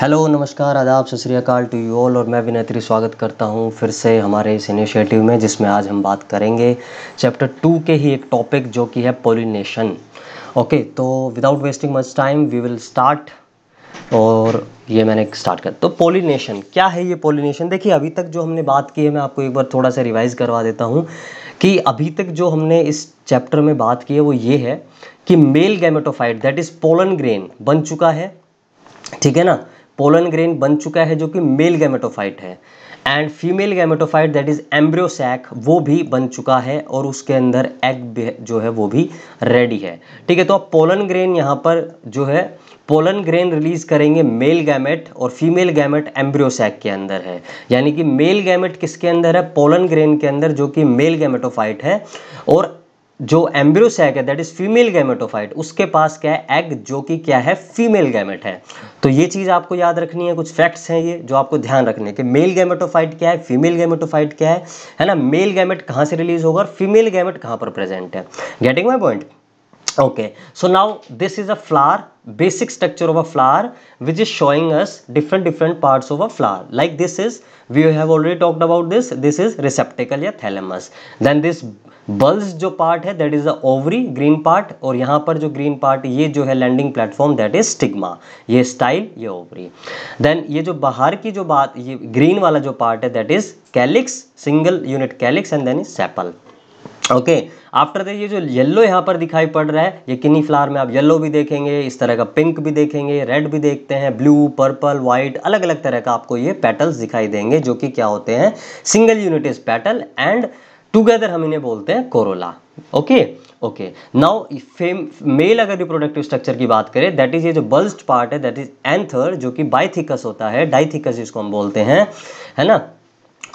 Hello नमस्कार आदाब सत श्रीकाल टू यू ऑल और मैं विनयत्री स्वागत करता हूं फिर से हमारे इस इनिशिएटिव में जिसमें आज हम बात करेंगे चैप्टर टू के ही एक टॉपिक जो कि है पोलिनेशन ओके तो without wasting much time we will start और ये मैंने स्टार्ट कर तो पोलिनेशन क्या है ये पोलिनेशन देखिए अभी तक जो हमने बात की है मैं आपको एक बार थोड़ा सा रिवाइज़ करवा देता हूँ कि अभी तक जो हमने इस चैप्टर में बात की है वो ये है कि male gametophyte that is pollen grain बन चुका है ठीक है ना पोलन ग्रेन बन चुका है जो कि मेल गैमेटोफाइट है and female gametophyte that is embryo sac वो भी बन चुका है और उसके अंदर एग जो है वो भी रेडी है ठीक है तो अब पोलन ग्रेन यहाँ पर जो है पोलन ग्रेन रिलीज करेंगे मेल गैमेट और फीमेल गैमेट एम्ब्रियोसैक के अंदर है यानी कि मेल गैमेट किसके अंदर है पोलन ग्रेन के अंदर जो कि मेल गैमेटोफाइट है और जो एम्ब्रियो है दैट इज फीमेल गैमेटोफाइट उसके पास क्या है एग जो कि क्या है फीमेल गैमेट है तो ये चीज़ आपको याद रखनी है कुछ फैक्ट्स हैं ये जो आपको ध्यान रखने कि मेल गैमेटोफाइट क्या है फीमेल गैमेटोफाइट क्या है है ना मेल गैमेट कहाँ से रिलीज होगा और फीमेल गैमेट कहाँ पर प्रेजेंट है getting my point okay so now this is a flower basic structure of a flower which is showing us different different part of a flower like this is we have already talked about this this is receptacle या thalamus then this bulb जो part है that is a ovary green part और यहां पर जो green part ये जो है landing platform that is stigma ये स्टाइल ये ओवरी देन ये जो बाहर की जो बात ये ग्रीन वाला जो पार्ट है that is calyx single unit calyx and then is sepal okay after that ये जो येलो यहाँ पर दिखाई पड़ रहा है ये किन्नी फ्लावर में आप येलो भी देखेंगे इस तरह का पिंक भी देखेंगे रेड भी देखते हैं ब्लू पर्पल व्हाइट अलग अलग तरह का आपको ये पेटल्स दिखाई देंगे जो कि क्या होते हैं single unit petal and together हम इन्हें बोलते हैं corolla okay okay now female अगर रिप्रोडक्टिव स्ट्रक्चर की बात करें दैट इज ये जो बल्स्ड पार्ट है दैट इज एंथर जो कि बाइथिकस होता है डाइथिकस जिसको हम बोलते हैं है ना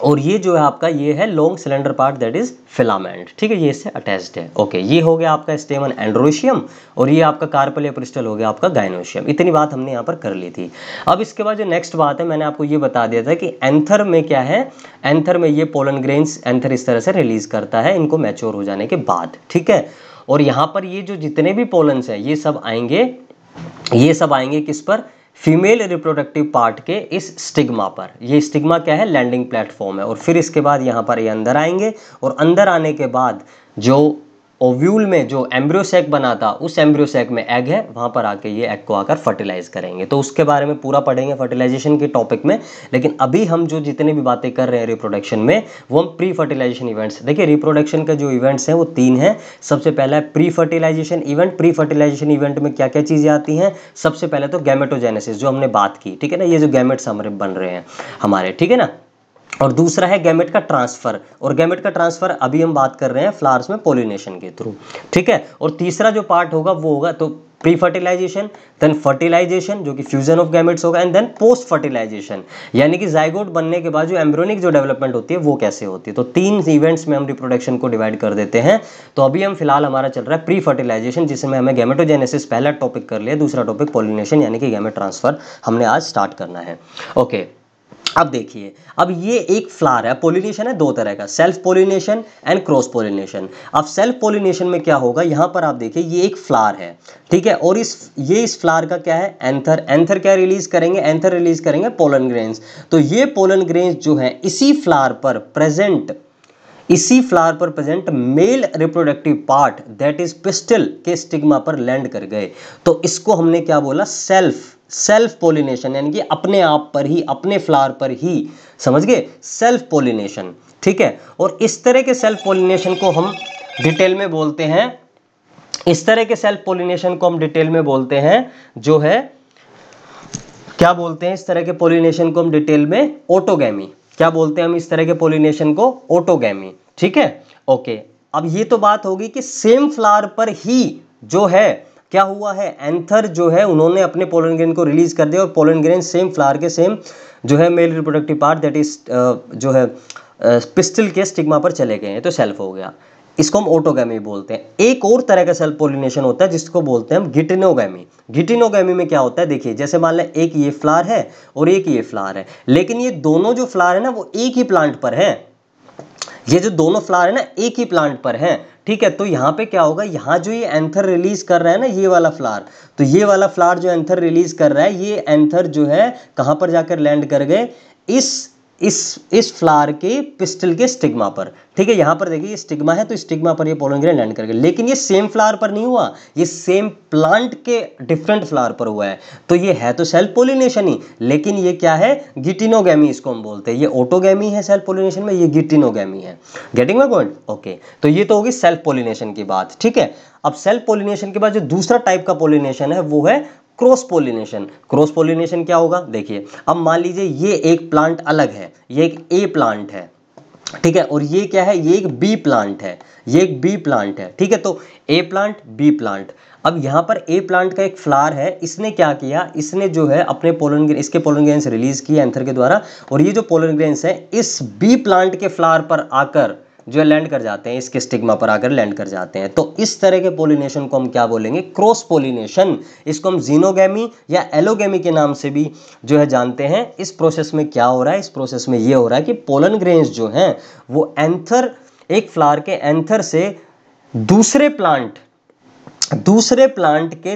और ये जो है आपका ये है long cylinder part that is filament ठीक है ये इससे अटैच्ड है ओके ये हो गया आपका स्टेमन एंड्रोशियम और ये आपका कार्पल प्रिस्टल हो गया आपका गाइनोशियम इतनी बात हमने यहाँ पर कर ली थी अब इसके बाद जो नेक्स्ट बात है मैंने आपको ये बता दिया था कि एंथर में क्या है एंथर में ये पोलन ग्रेन्स एंथर इस तरह से रिलीज करता है इनको मैच्योर हो जाने के बाद ठीक है और यहाँ पर ये जो जितने भी पोलन्स हैं ये सब आएंगे ये सब आएंगे किस पर फीमेल रिप्रोडक्टिव पार्ट के इस स्टिग्मा पर ये स्टिग्मा क्या है लैंडिंग प्लेटफॉर्म है और फिर इसके बाद यहाँ पर ये अंदर आएंगे और अंदर आने के बाद जो ओव्यूल में जो एम्ब्रियोसेक बना था उस एम्ब्रियोसेक में एग है वहाँ पर आके ये एग को आकर फर्टिलाइज करेंगे तो उसके बारे में पूरा पढ़ेंगे फर्टिलाइजेशन के टॉपिक में लेकिन अभी हम जो जितने भी बातें कर रहे हैं रिप्रोडक्शन में वो हम प्री फर्टिलाइजेशन इवेंट्स देखिए रिप्रोडक्शन के जो इवेंट्स हैं वो तीन हैं सबसे पहला है pre fertilization event pre fertilization event में क्या क्या चीज़ें आती हैं सबसे पहले तो गैमेटोजेनेसिस जो हमने बात की ठीक है ना ये जो गैमेट्स हमारे बन रहे हैं हमारे ठीक है ना और दूसरा है गैमेट का ट्रांसफर और गैमेट का ट्रांसफर अभी हम बात कर रहे हैं फ्लावर्स में पोलिनेशन के थ्रू ठीक है और तीसरा जो पार्ट होगा वो होगा तो प्री फर्टिलाइजेशन देन फर्टिलाइजेशन जो कि फ्यूजन ऑफ गैमेट्स होगा एंड देन पोस्ट फर्टिलाइजेशन यानी कि जाइगोट बनने के बाद जो एम्ब्रोनिक जो डेवलपमेंट होती है वो कैसे होती है तो तीन इवेंट्स में हम रिप्रोडक्शन को डिवाइड कर देते हैं तो अभी हम फिलहाल हमारा चल रहा है प्री फर्टिलाइजेशन जिसमें हमें गैमेटोजेनेसिस पहला टॉपिक कर लिया दूसरा टॉपिक पोलिनेशन यानी कि गैमेट ट्रांसफर हमने आज स्टार्ट करना है ओके okay. अब देखिए अब ये एक फ्लावर है पोलिनेशन है दो तरह का self pollination and cross pollination अब सेल्फ पोलिनेशन में क्या होगा यहाँ पर आप देखिए ये एक फ्लावर है ठीक है और इस ये इस फ्लावर का क्या है एंथर एंथर क्या रिलीज करेंगे एंथर रिलीज करेंगे पोलन ग्रेन्स तो ये पोलन ग्रेन्स जो है इसी फ्लार पर प्रेजेंट इसी फ्लावर पर present male reproductive part that is pistil के स्टिग्मा पर लैंड कर गए तो इसको हमने क्या बोला सेल्फ सेल्फ पोलिनेशन यानी कि अपने आप पर ही अपने फ्लावर पर ही समझ गए सेल्फ पोलिनेशन ठीक है और इस तरह के सेल्फ पोलिनेशन को हम डिटेल में बोलते हैं इस तरह के सेल्फ पोलिनेशन को हम डिटेल में बोलते हैं जो है क्या बोलते हैं इस तरह के पोलिनेशन को हम डिटेल में ऑटोगैमी क्या बोलते हैं हम इस तरह के पोलिनेशन को ऑटोगैमी ठीक है ओके अब ये तो बात होगी कि सेम फ्लावर पर ही जो है क्या हुआ है एंथर जो है उन्होंने अपने पोलन ग्रेन को रिलीज कर दिया और पोलन ग्रेन सेम फ्लावर के सेम जो है male reproductive part that is जो है पिस्टल uh, के स्टिग्मा पर चले गए हैं तो सेल्फ हो गया इसको हम ऑटोगैमी बोलते हैं एक और तरह का सेल्फ पोलिनेशन होता है जिसको बोलते हैं हम गिटिनोगैमी गिटिनोगैमी में क्या होता है देखिए जैसे मान लें एक ये फ्लावर है और एक ये फ्लावर है लेकिन ये दोनों जो फ्लावर है ना वो एक ही प्लांट पर है ये जो दोनों फ्लावर है ना एक ही प्लांट पर है ठीक है तो यहाँ पे क्या होगा यहाँ जो ये एंथर रिलीज कर रहा है ना ये वाला फ्लावर तो ये वाला फ्लावर जो एंथर रिलीज कर रहा है ये एंथर जो है कहाँ पर जाकर लैंड कर गए इस इस इस फ्लावर के पिस्टल के स्टिग्मा पर ठीक है यहाँ पर देखिए ये स्टिग्मा है तो स्टिग्मा पर ये ग्रेन लैंड करके लेकिन ये सेम फ्लावर पर नहीं हुआ ये सेम प्लांट के डिफरेंट फ्लावर पर हुआ है तो ये है तो सेल्फ पोलिनेशन ही लेकिन ये क्या है गिटिनोगैमी इसको हम बोलते हैं ये ऑटोगैमी है सेल्फ पोलिनेशन में ये गिटिनोगैमी है गेटिंग माई पॉइंट ओके तो ये तो होगी सेल्फ पोलिनेशन की बात ठीक है अब सेल्फ पोलिनेशन के बाद जो दूसरा टाइप का पोलिनेशन है वो है क्रॉस पोलिनेशन क्रॉस पोलिनेशन क्या होगा देखिए अब मान लीजिए ये एक प्लांट अलग है ये एक ए प्लांट है ठीक है और ये क्या है ये एक बी प्लांट है ये एक बी प्लांट है ठीक है तो ए प्लांट बी प्लांट अब यहाँ पर ए प्लांट का एक फ्लावर है इसने क्या किया इसने जो है अपने पोलन इसके पोलन ग्रेन्स रिलीज किए एंथर के द्वारा और ये जो पोलन ग्रेन्स है इस बी प्लांट के फ्लावर पर आकर जो है लैंड कर जाते हैं इसके स्टिग्मा पर आकर लैंड कर जाते हैं तो इस तरह के पोलिनेशन को हम क्या बोलेंगे क्रॉस पोलिनेशन इसको हम जीनोगेमी या एलोगेमी के नाम से भी जो है जानते हैं इस प्रोसेस में क्या हो रहा है इस प्रोसेस में ये हो रहा है कि पोलन ग्रेन्स जो हैं वो एंथर एक फ्लावर के एंथर से दूसरे प्लांट दूसरे प्लांट के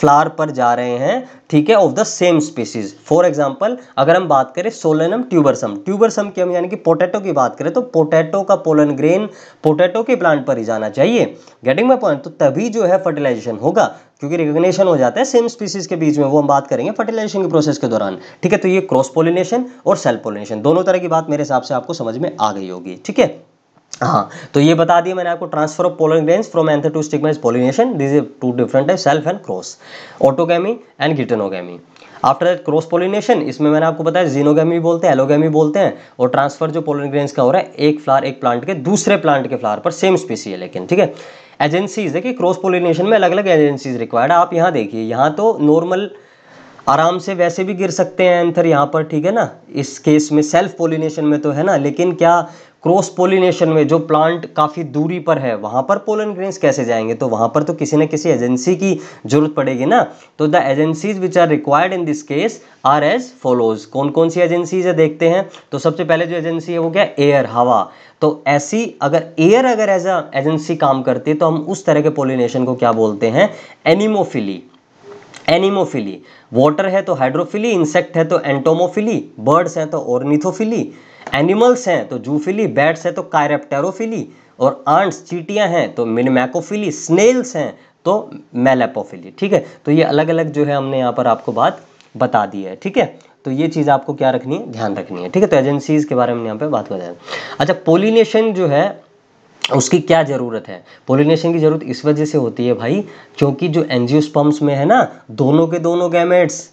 फ्लावर पर जा रहे हैं ठीक है of the same species for example अगर हम बात करें सोलेनम ट्यूबरसम ट्यूबरसम की हम यानी कि पोटैटो की बात करें तो पोटैटो का पोलन ग्रेन पोटैटो के प्लांट पर ही जाना चाहिए गेटिंग माई पॉइंट तो तभी जो है फर्टिलाइजेशन होगा क्योंकि रिकोग्नेशन हो जाता है सेम स्पीसीज के बीच में वो हम बात करेंगे फर्टिलाइजेशन के प्रोसेस के दौरान ठीक है तो ये क्रॉस पोलिनेशन और सेल्फ पोलिनेशन दोनों तरह की बात मेरे हिसाब से आपको समझ में आ गई होगी ठीक है हाँ तो ये बता दिया मैंने आपको transfer of pollen grain from anther to stigma is pollination this is two different type self and cross autogamy and geitonogamy after that cross pollination इसमें मैंने आपको बताया जीनोगैमी बोलते हैं एलोगैमी बोलते हैं और ट्रांसफर जो पोलन ग्रेन का हो रहा है एक फ्लार एक प्लांट के दूसरे प्लांट के फ्लार पर सेम स्पीसी है लेकिन ठीक है एजेंसीज देखिए क्रॉस पोलिनेशन में अलग अलग एजेंसीज रिक्वायर्ड है आप यहाँ देखिए यहाँ तो नॉर्मल आराम से वैसे भी गिर सकते हैं एंथर यहाँ पर ठीक है ना इस केस में सेल्फ पोलिनेशन में तो है ना लेकिन क्या क्रॉस पोलिनेशन में जो प्लांट काफ़ी दूरी पर है वहाँ पर पोलन ग्रेन्स कैसे जाएंगे तो वहाँ पर तो किसी न किसी एजेंसी की जरूरत पड़ेगी ना तो the agencies which are required in this case are as follows कौन कौन सी एजेंसीज है देखते हैं तो सबसे पहले जो एजेंसी है वो क्या एयर हवा तो ऐसी अगर एयर अगर एज अ एजेंसी काम करती है तो हम उस तरह के पोलिनेशन को क्या बोलते हैं एनिमोफिली एनिमोफिली वाटर है तो हाइड्रोफिली इंसेक्ट है तो एंटोमोफिली बर्ड्स हैं तो ओरनीथोफिली एनिमल्स हैं तो जूफिली बैट्स हैं तो कायरेप्टेरोफिली और आंट्स चीटियाँ हैं तो मिनमैकोफिली स्नेल्स हैं तो मेलेपोफिली ठीक है तो ये अलग अलग जो है हमने यहाँ पर आपको बात बता दी है ठीक है तो ये चीज़ आपको क्या रखनी है ध्यान रखनी है ठीक है तो एजेंसीज के बारे में यहाँ पे बात कर अच्छा पोलिनेशन जो है उसकी क्या ज़रूरत है पोलिनेशन की ज़रूरत इस वजह से होती है भाई क्योंकि जो एनजियोस्पम्स में है ना दोनों के दोनों गैमेट्स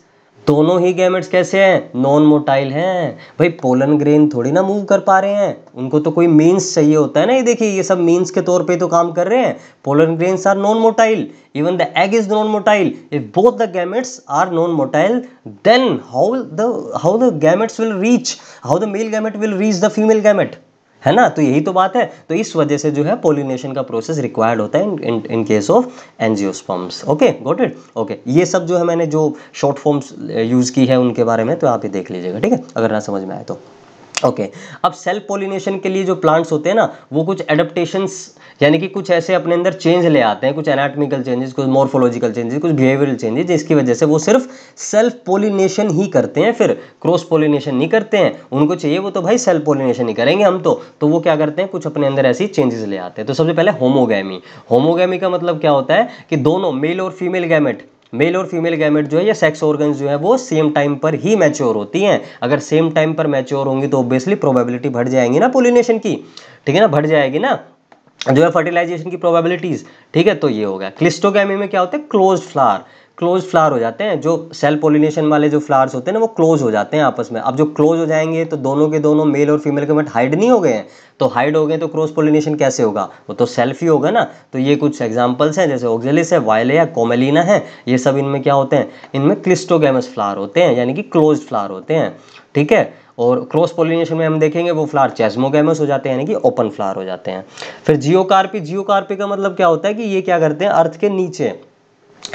दोनों ही गैमेट्स कैसे हैं नॉन मोटाइल हैं भाई पोलन ग्रेन थोड़ी ना मूव कर पा रहे हैं उनको तो कोई मीन्स चाहिए होता है ना ये देखिए ये सब मीन्स के तौर पे तो काम कर रहे हैं pollen grains are non motile even the egg is non motile if both the gametes are non motile then how the how the gametes will reach how the male gamete will reach the female gamete है ना तो यही तो बात है तो इस वजह से जो है पोलिनेशन का प्रोसेस रिक्वायर्ड होता है in case of angiosperms okay got it okay ये सब जो है मैंने जो शॉर्ट फॉर्म्स यूज़ की है उनके बारे में तो आप ही देख लीजिएगा ठीक है अगर ना समझ में आए तो ओके okay. अब सेल्फ पोलिनेशन के लिए जो प्लांट्स होते हैं ना वो कुछ एडप्टेशंस यानी कि कुछ ऐसे अपने अंदर चेंज ले आते हैं कुछ एनाटमिकल चेंजेस कुछ मॉर्फोलॉजिकल चेंजेस कुछ बिहेवियरल चेंजेस जिसकी वजह से वो सिर्फ सेल्फ पोलिनेशन ही करते हैं फिर क्रॉस पोलिनेशन नहीं करते हैं उनको चाहिए वो तो भाई सेल्फ पोलिनेशन ही करेंगे हम तो तो वो क्या करते हैं कुछ अपने अंदर ऐसी चेंजेस ले आते हैं तो सबसे पहले होमोगैमी होमोगैमी का मतलब क्या होता है कि दोनों मेल और फीमेल गैमेट मेल और फीमेल गैमेट जो है या सेक्स ऑर्गन जो है वो सेम टाइम पर ही मैच्योर होती हैं अगर सेम टाइम पर मैच्योर होंगी तो ऑब्वियसली प्रोबेबिलिटी बढ़ जाएंगी ना पोलिनेशन की ठीक है ना बढ़ जाएगी ना जो है फर्टिलाइजेशन की प्रोबेबिलिटीज ठीक है तो ये हो गया क्लिस्टोगैमी में क्या होता है क्लोज फ्लावर क्लोज फ्लावर हो जाते हैं जो सेल पोलिनेशन वाले जो फ्लावर्स होते हैं ना वो क्लोज हो जाते हैं आपस में अब जो क्लोज हो जाएंगे तो दोनों के दोनों मेल और फीमेल के मेट हाइड नहीं हो गए हैं तो हाइड हो गए तो क्रॉस पोलिनेशन कैसे होगा वो तो सेल्फ ही होगा ना तो ये कुछ एग्जाम्पल्स हैं जैसे ऑक्जेलिस है वायलिया कोमेलिना है ये सब इनमें क्या होते हैं इनमें क्लिस्टोगेमस फ्लावर होते हैं यानी कि क्लोज फ्लावर होते हैं ठीक है और क्रॉस पोलिनेशन में हम देखेंगे वो फ्लावर चेस्मोगेमस हो जाते हैं यानी कि ओपन फ्लावर हो जाते हैं फिर जियोकार्पी जियोकार्पी का मतलब क्या होता है कि ये क्या करते हैं अर्थ के नीचे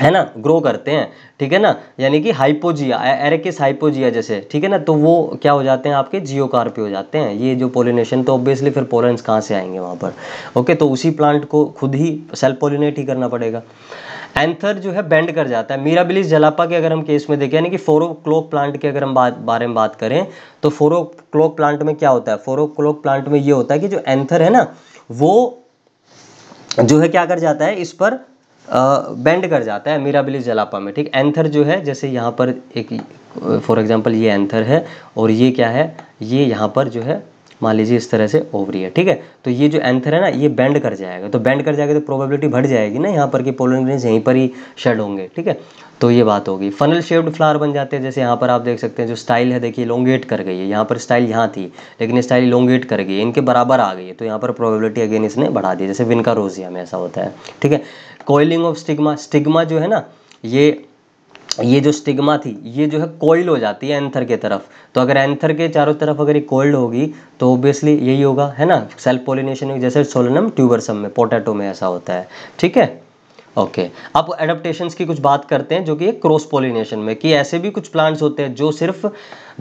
है ना ग्रो करते हैं ठीक है ना यानी कि हाइपोजिया एरेकिस हाइपोजिया जैसे ठीक है ना तो वो क्या हो जाते हैं आपके जियो हो जाते हैं ये जो पोलिनेशन तो ऑब्वियसली फिर पोलेंस कहाँ से आएंगे वहाँ पर ओके तो उसी प्लांट को खुद ही सेल्फ पोलिनेट ही करना पड़ेगा एंथर जो है बेंड कर जाता है मीराबिलिस जलापा के अगर हम केस में देखें यानी कि फोरोक्लोक प्लांट के अगर हम बात बारे में बात करें तो फोरोक्लोक प्लांट में क्या होता है फोरोक्लोक प्लांट में ये होता है कि जो एंथर है ना वो जो है क्या कर जाता है इस पर बेंड कर जाता है मीराबिलिस जलापा में ठीक एंथर जो है जैसे यहाँ पर एक फॉर एग्जांपल ये एंथर है और ये क्या है ये यहाँ पर जो है मान लीजिए इस तरह से ओवरी है ठीक है तो ये जो एंथर है ना ये बेंड कर जाएगा तो बेंड कर जाएगा तो प्रोबेबिलिटी बढ़ जाएगी ना यहाँ पर कि पोलन यहीं पर ही शेड होंगे ठीक है तो ये बात होगी फनल शेप्ड फ्लावर बन जाते हैं जैसे यहाँ पर आप देख सकते हैं जो स्टाइल है देखिए लोंगेट कर गई है यहाँ पर स्टाइल यहाँ थी लेकिन स्टाइल लोंगेट कर गई है इनके बराबर आ गई है तो यहाँ पर प्रोबेबिलिटी अगेन इसने बढ़ा दी जैसे विनका रोजिया में ऐसा होता है ठीक है कोयलिंग ऑफ स्टिग्मा स्टिग्मा जो है ना ये ये जो स्टिग्मा थी ये जो है कोइल हो जाती है एंथर के तरफ तो अगर एंथर के चारों तरफ अगर ये कोल्ड होगी तो ऑब्वियसली यही होगा है ना सेल्फ पोलिनेशन जैसे सोलनम ट्यूबरसम में पोटैटो में ऐसा होता है ठीक है ओके अब एडप्टेशन की कुछ बात करते हैं जो कि क्रॉस पोलिनेशन में कि ऐसे भी कुछ प्लांट्स होते हैं जो सिर्फ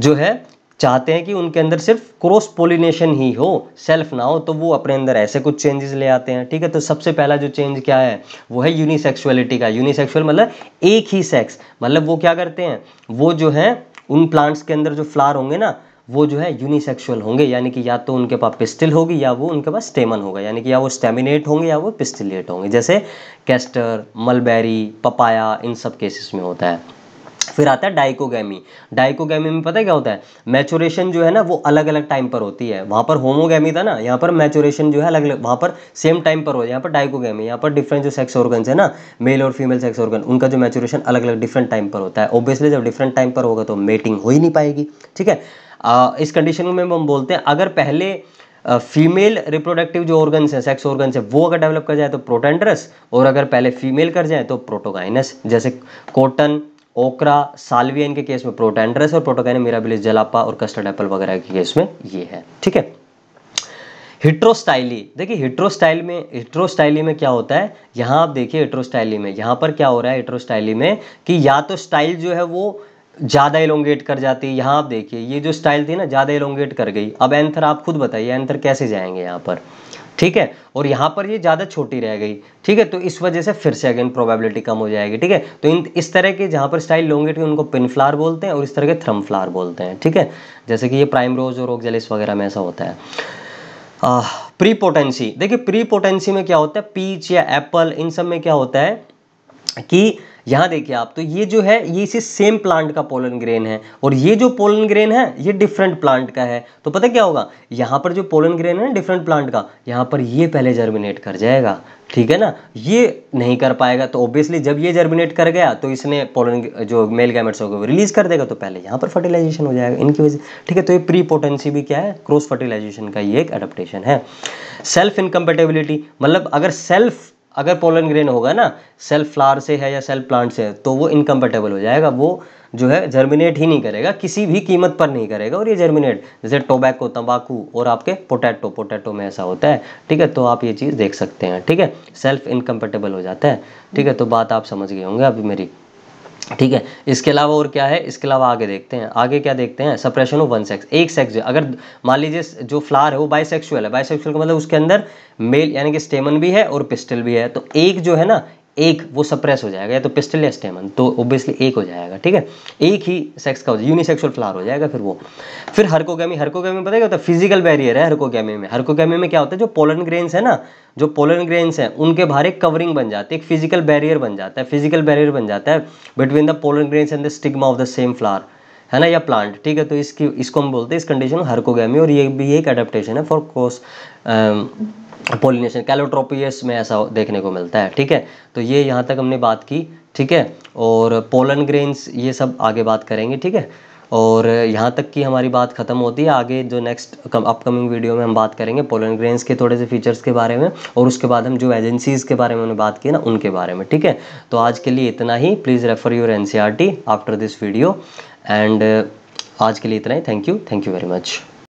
जो है चाहते हैं कि उनके अंदर सिर्फ क्रॉस पोलिनेशन ही हो सेल्फ ना हो तो वो अपने अंदर ऐसे कुछ चेंजेस ले आते हैं ठीक है तो सबसे पहला जो चेंज क्या है वो है यूनिसेक्सुअलिटी का यूनिसेक्सुअल मतलब एक ही सेक्स मतलब वो क्या करते हैं वो जो है उन प्लांट्स के अंदर जो फ्लावर होंगे ना वो जो है यूनिसेक्सुअल होंगे यानी कि या तो उनके पास पिस्टिल होगी या वो उनके पास स्टेमन होगा यानी कि या वो स्टेमिनेट होंगे या वो पिस्टिलेट होंगे जैसे कैस्टर मलबेरी पपाया इन सब केसेस में होता है फिर आता है डाइकोगैमी डाइकोगैमी में पता है क्या होता है मैचोरेशन जो है ना वो अलग अलग टाइम पर होती है वहाँ पर होमोगैमी था ना यहाँ पर मैचोरेशन जो है अलग अलग वहाँ पर सेम टाइम पर हो यहाँ पर डाइकोगैमी यहाँ पर डिफरेंट जो सेक्स ऑर्गन्स है ना मेल और फीमेल सेक्स ऑर्गन उनका जो मैचोरेशन अलग अलग डिफरेंट टाइम पर होता है ऑब्वियसली जब डिफरेंट टाइम पर होगा तो मेटिंग हो ही नहीं पाएगी ठीक है आ, इस कंडीशन में हम बोलते हैं अगर पहले फीमेल रिप्रोडक्टिव जो ऑर्गन्स हैं सेक्स ऑर्गन्स है वो अगर डेवलप कर जाए तो प्रोटेंड्रस और अगर पहले फीमेल कर जाए तो प्रोटोगाइनस जैसे कॉटन ओकरा सालविया के केस में प्रोटेंड्रेस और प्रोटोकैन मीराबिलिस जलापा और कस्टर्ड एप्पल वगैरह के केस में ये है ठीक है हिट्रोस्टाइली देखिए हिट्रोस्टाइल में हिट्रोस्टाइली में क्या होता है यहाँ आप देखिए हिट्रोस्टाइली में यहाँ पर क्या हो रहा है हिट्रोस्टाइली में कि या तो स्टाइल जो है वो ज़्यादा इलोंगेट कर जाती है यहाँ आप देखिए ये जो स्टाइल थी ना ज़्यादा इलोंगेट कर गई अब एंथर आप खुद बताइए एंथर कैसे जाएंगे यहाँ पर ठीक है और यहाँ पर ये ज़्यादा छोटी रह गई ठीक है तो इस वजह से फिर से अगेन प्रोबेबिलिटी कम हो जाएगी ठीक है तो इन इस तरह के जहाँ पर स्टाइल लोंगेट के उनको पिन फ्लार बोलते हैं और इस तरह के थ्रम फ्लार बोलते हैं ठीक है जैसे कि ये प्राइम रोज और जलिस वगैरह में ऐसा होता है प्री पोटेंसी देखिए प्री पोटेंसी में क्या होता है पीच या एप्पल इन सब में क्या होता है कि यहां देखिए आप तो ये जो है ये इसी सेम प्लांट का पोलन ग्रेन है और ये जो पोलन ग्रेन है ये डिफरेंट प्लांट का है तो पता क्या होगा यहां पर जो पोलन ग्रेन है ना डिफरेंट प्लांट का यहां पर ये पहले जर्मिनेट कर जाएगा ठीक है ना ये नहीं कर पाएगा तो ऑब्वियसली जब ये जर्मिनेट कर गया तो इसने पोलन जो मेल गैमेट्स होगा वो रिलीज कर देगा तो पहले यहाँ पर फर्टिलाइजेशन हो जाएगा इनकी वजह ठीक है तो ये प्री पोटेंसी भी क्या है क्रॉस फर्टिलाइजेशन का ये एक अडप्टेशन है सेल्फ इनकम्पेटेबिलिटी मतलब अगर सेल्फ अगर पोलन ग्रेन होगा ना सेल्फ फ्लावर से है या सेल्फ प्लांट से है तो वो इनकम्पेटेबल हो जाएगा वो जो है जर्मिनेट ही नहीं करेगा किसी भी कीमत पर नहीं करेगा और ये जर्मिनेट जैसे टोबैको तंबाकू और आपके पोटैटो पोटैटो में ऐसा होता है ठीक है तो आप ये चीज़ देख सकते हैं ठीक है सेल्फ इनकम्पेटेबल हो जाता है ठीक है तो बात आप समझ गए होंगे अभी मेरी ठीक है इसके अलावा और क्या है इसके अलावा आगे देखते हैं आगे क्या देखते हैं सप्रेशन ऑफ वन सेक्स एक सेक्स अगर मान लीजिए जो फ्लावर है वो बाइसेक्सुअल है बाइसेक्सुअल का मतलब उसके अंदर मेल यानी कि स्टेमन भी है और पिस्टल भी है तो एक जो है ना एक वो सप्रेस हो जाएगा या तो पिस्टल या स्टेमन तो ओब्वियसली एक हो जाएगा ठीक है एक ही सेक्स का हो जाएगा यूनिसेक्सुअल फ्लावर हो जाएगा फिर वो फिर हर्कोगैमी हरकोगैमी में पता क्या होता है फिजिकल बैरियर है हरकोगैमी में हरकोगैमी में क्या होता है जो पोलन ग्रेन्स है ना जो पोलन ग्रेन्स हैं उनके बाहर एक कवरिंग बन जाती है एक फिजिकल बैरियर बन जाता है फिजिकल बैरियर बन जाता है between the pollen grains and the stigma of the same flower है ना या प्लांट ठीक है तो इसकी इसको हम बोलते हैं इस कंडीशन हरकोगैमी और ये भी एक अडेप्टेशन है फॉर कोर्स पोलिनेशन कैलोट्रोपियस में ऐसा देखने को मिलता है ठीक है तो ये यहाँ तक हमने बात की ठीक है और पोलन ग्रेन्स ये सब आगे बात करेंगे ठीक है और यहाँ तक की हमारी बात ख़त्म होती है आगे जो नेक्स्ट अपकमिंग वीडियो में हम बात करेंगे पोलन ग्रेन्स के थोड़े से फीचर्स के बारे में और उसके बाद हम जो एजेंसीज़ के बारे में उन्होंने बात की ना उनके बारे में ठीक है तो आज के लिए इतना ही please refer your N after this video and आज के लिए इतना ही thank you thank you very much